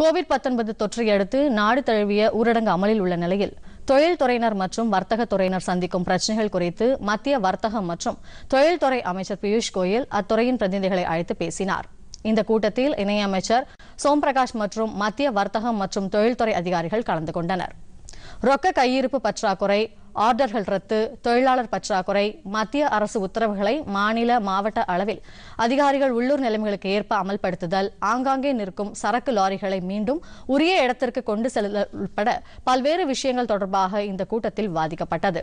Covid பத்தொன்பது நாடு தழுவிய ஊரடங்கு அமலில் உள்ள நிலையில் தொழில்துறையினர் மற்றும் வர்த்தக துறையினர் சந்திக்கும் பிரச்சனைகள் குறித்து மத்திய வர்த்தகம் மற்றும் தொழில்துறை அமைச்சர் பியூஷ் கோயல் அத்துறையின் பிரதிநிதிகளை அழைத்து பேசினார் இந்த கூட்டத்தில் இணையமைச்சர் சோம் பிரகாஷ் மற்றும் மத்திய வர்த்தகம் மற்றும் தொழில்துறை அதிகாரிகள் கலந்து கொண்டனர் ரொக்க கையிருப்பு பற்றாக்குறை ஆர்டர்கள் ரத்து தொழிலாளர் பற்றாக்குறை மத்திய அரசு உத்தரவுகளை மாநில மாவட்ட அளவில் அதிகாரிகள் உள்ளூர் நிலைமைகளுக்கு ஏற்ப அமல்படுத்துதல் ஆங்காங்கே நிற்கும் சரக்கு லாரிகளை மீண்டும் உரிய இடத்திற்கு கொண்டு செல்ல உட்பட பல்வேறு விஷயங்கள் தொடர்பாக இந்த கூட்டத்தில் வாதிக்கப்பட்டது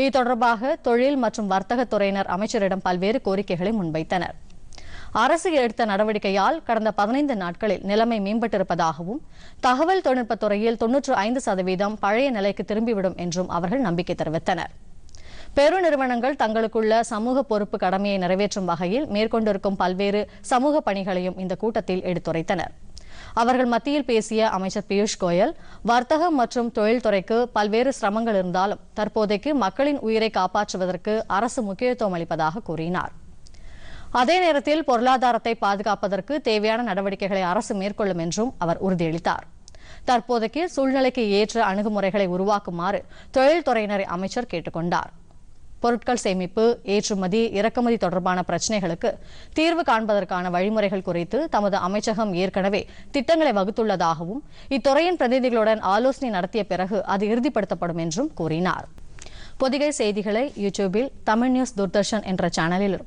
இது தொடர்பாக தொழில் மற்றும் வர்த்தக துறையினர் அமைச்சரிடம் பல்வேறு கோரிக்கைகளை முன்வைத்தனர் அரசு எடுத்த நடவடிக்கையால் கடந்த பதினைந்து நாட்களில் நிலைமை மேம்பட்டிருப்பதாகவும் தகவல் தொழில்நுட்பத் துறையில் தொன்னூற்று ஐந்து சதவீதம் பழைய நிலைக்கு திரும்பிவிடும் என்றும் அவர்கள் நம்பிக்கை தெரிவித்தனர் பெருநிறுவனங்கள் தங்களுக்குள்ள சமூக பொறுப்பு கடமையை நிறைவேற்றும் வகையில் மேற்கொண்டிருக்கும் பல்வேறு சமூக பணிகளையும் இந்த கூட்டத்தில் எடுத்துரைத்தனர் அவர்கள் மத்தியில் பேசிய அமைச்சர் பியூஷ் கோயல் வர்த்தகம் மற்றும் தொழில்துறைக்கு பல்வேறு சிரமங்கள் இருந்தாலும் தற்போதைக்கு மக்களின் உயிரை காப்பாற்றுவதற்கு அரசு முக்கியத்துவம் அளிப்பதாக கூறினாா் அதே நேரத்தில் பொருளாதாரத்தை பாதுகாப்பதற்கு தேவையான நடவடிக்கைகளை அரசு மேற்கொள்ளும் என்றும் அவர் உறுதியளித்தார் தற்போதைக்கு சூழ்நிலைக்கு ஏற்ற அணுகுமுறைகளை உருவாக்குமாறு தொழில்துறையினரை அமைச்சர் கேட்டுக்கொண்டார் பொருட்கள் சேமிப்பு ஏற்றுமதி இறக்குமதி தொடர்பான பிரச்சினைகளுக்கு தீர்வு காண்பதற்கான வழிமுறைகள் குறித்து தமது அமைச்சகம் ஏற்கனவே திட்டங்களை வகுத்துள்ளதாகவும் இத்துறையின் பிரதிநிதிகளுடன் ஆலோசனை நடத்திய பிறகு அது இறுதிப்படுத்தப்படும் என்றும் கூறினார் பொதிகை செய்திகளை யூடியூபில் தமிழ் நியூஸ் தூர்தர்ஷன் என்ற சேனலிலும்